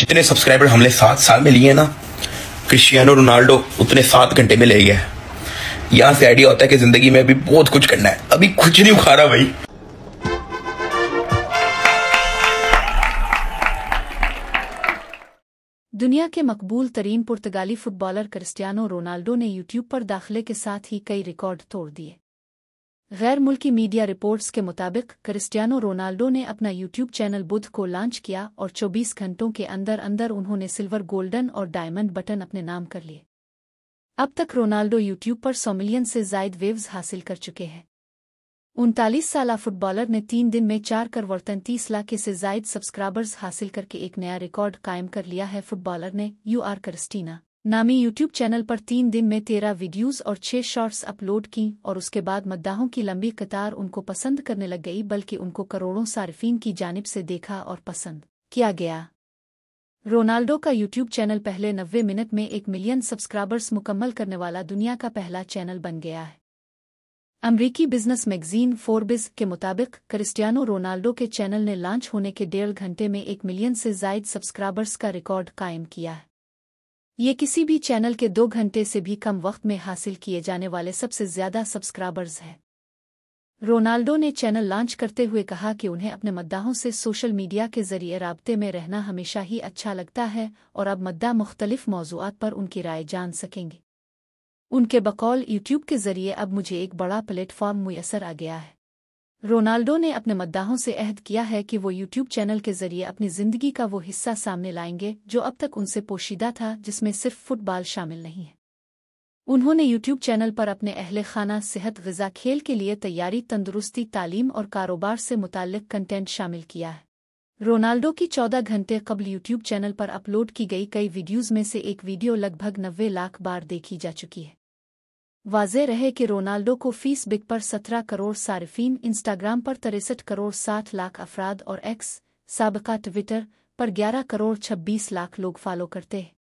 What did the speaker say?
जितने सब्सक्राइबर हमने सात साल में लिए ना क्रिस्टियानो रोनाल्डो उतने सात घंटे में ले गया है यहाँ से आइडिया होता है कि जिंदगी में अभी बहुत कुछ करना है अभी कुछ नहीं उखा रहा भाई दुनिया के मकबूल तरीन पुर्तगाली फुटबॉलर क्रिस्टियानो रोनाल्डो ने यूट्यूब पर दाखिले के साथ ही कई रिकॉर्ड तोड़ दिए गैर मुल्की मीडिया रिपोर्ट्स के मुताबिक क्रिस्टियानो रोनाल्डो ने अपना यूट्यूब चैनल बुध को लॉन्च किया और 24 घंटों के अंदर अंदर उन्होंने सिल्वर गोल्डन और डायमंड बटन अपने नाम कर लिए अब तक रोनाल्डो यूट्यूब पर सौ मिलियन से जायद वेव्स हासिल कर चुके हैं उनतालीस साल फुटबॉलर ने तीन दिन में चार करवर तीस लाख से जायद सब्सक्राइबर्स हासिल करके एक नया रिकॉर्ड कायम कर लिया है फुटबॉलर ने यू आर क्रिस्टीना नामी यूट्यूब चैनल पर तीन दिन में तेरह वीडियोस और छह शॉर्ट्स अपलोड की और उसके बाद मद्दाहों की लंबी कतार उनको पसंद करने लग गई बल्कि उनको करोड़ों सार्फिन की जानिब से देखा और पसंद किया गया रोनाल्डो का यूट्यूब चैनल पहले नब्बे मिनट में एक मिलियन सब्सक्राइबर्स मुकम्मल करने वाला दुनिया का पहला चैनल बन गया है अमरीकी बिजनेस मैगजीन फोरबिस के मुताबिक क्रिस्टियानो रोनाल्डो के चैनल ने लॉन्च होने के डेढ़ घंटे में एक मिलियन से जायद सब्सक्राइबर्स का रिकॉर्ड कायम किया है ये किसी भी चैनल के दो घंटे से भी कम वक्त में हासिल किए जाने वाले सबसे ज्यादा सब्सक्राइबर्स हैं रोनाल्डो ने चैनल लॉन्च करते हुए कहा कि उन्हें अपने मद्दाहों से सोशल मीडिया के जरिए रबते में रहना हमेशा ही अच्छा लगता है और अब मद्दा मुख्तलिफ मौजूद पर उनकी राय जान सकेंगे उनके बकौल यूट्यूब के जरिए अब मुझे एक बड़ा प्लेटफॉर्म मुयसर आ गया है रोनाल्डो ने अपने मद्दाहों से अहद किया है कि वो यूट्यूब चैनल के जरिए अपनी जिंदगी का वो हिस्सा सामने लाएंगे जो अब तक उनसे पोशीदा था जिसमें सिर्फ फुटबॉल शामिल नहीं है उन्होंने यूट्यूब चैनल पर अपने अहल खाना सेहत गजा खेल के लिए तैयारी तंदुरुस्ती तालीम और कारोबार से मुतक कंटेंट शामिल किया है रोनाल्डो की 14 घंटे कबल यूट्यूब चैनल पर अपलोड की गई कई वीडियोज़ में से एक वीडियो लगभग नब्बे लाख बार देखी जा चुकी है वाजे रहे कि रोनाल्डो को फीस बिग पर सत्रह करोड़ सार्फीन इंस्टाग्राम पर तिरसठ करोड़ साठ लाख अफराद और एक्स सबका ट्विटर पर ग्यारह करोड़ छब्बीस लाख लोग फॉलो करते हैं